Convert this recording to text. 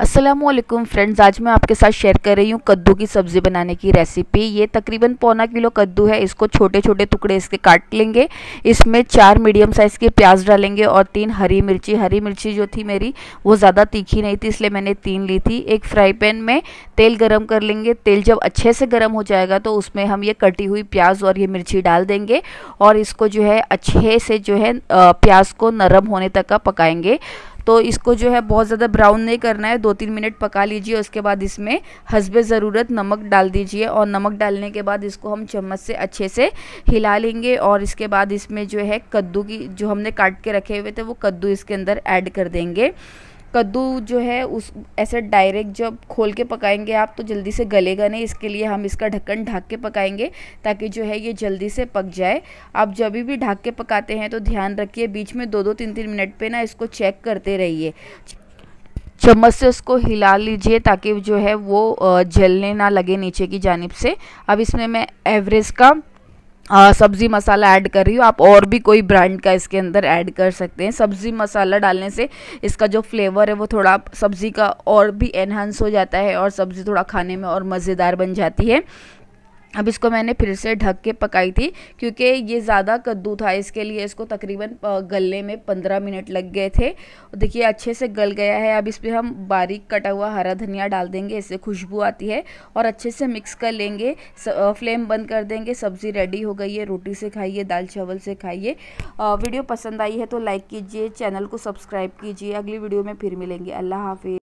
Aslam friends आज मैं आपके साथ शेयर कर रही हूँ कद्दू की सब्ज़ी बनाने की रेसिपी ये तकरीबन पौना किलो कद्दू है इसको छोटे छोटे टुकड़े इसके काट लेंगे इसमें चार मीडियम साइज़ के प्याज डालेंगे और तीन हरी मिर्ची हरी मिर्ची जो थी मेरी वो ज़्यादा तीखी नहीं थी इसलिए मैंने तीन ली थी एक फ्राई पैन में तेल गर्म कर लेंगे तेल जब अच्छे से गर्म हो जाएगा तो उसमें हम ये कटी हुई प्याज और ये मिर्ची डाल देंगे और इसको जो है अच्छे से जो है प्याज को नरम होने तक का पकाएँगे तो इसको जो है बहुत ज़्यादा ब्राउन नहीं करना है दो तीन मिनट पका लीजिए उसके बाद इसमें हंसबे ज़रूरत नमक डाल दीजिए और नमक डालने के बाद इसको हम चम्मच से अच्छे से हिला लेंगे और इसके बाद इसमें जो है कद्दू की जो हमने काट के रखे हुए थे वो कद्दू इसके अंदर ऐड कर देंगे कद्दू जो है उस ऐसे डायरेक्ट जब खोल के पकाएंगे आप तो जल्दी से गलेगा नहीं इसके लिए हम इसका ढक्कन ढक के पकाएंगे ताकि जो है ये जल्दी से पक जाए आप जब भी ढक के पकाते हैं तो ध्यान रखिए बीच में दो दो तीन तीन मिनट पे ना इसको चेक करते रहिए चम्मच से उसको हिला लीजिए ताकि जो है वो जलने ना लगे नीचे की जानब से अब इसमें मैं एवरेज का सब्ज़ी मसाला ऐड कर रही हो आप और भी कोई ब्रांड का इसके अंदर ऐड कर सकते हैं सब्ज़ी मसाला डालने से इसका जो फ्लेवर है वो थोड़ा सब्ज़ी का और भी एनहांस हो जाता है और सब्ज़ी थोड़ा खाने में और मज़ेदार बन जाती है अब इसको मैंने फिर से ढक के पकाई थी क्योंकि ये ज़्यादा कद्दू था इसके लिए इसको तकरीबन गलने में पंद्रह मिनट लग गए थे देखिए अच्छे से गल गया है अब इस पर हम बारीक कटा हुआ हरा धनिया डाल देंगे इससे खुशबू आती है और अच्छे से मिक्स कर लेंगे फ्लेम बंद कर देंगे सब्ज़ी रेडी हो गई है रोटी से खाइए दाल चावल से खाइए वीडियो पसंद आई है तो लाइक कीजिए चैनल को सब्सक्राइब कीजिए अगली वीडियो में फिर मिलेंगे अल्लाह हाफिज़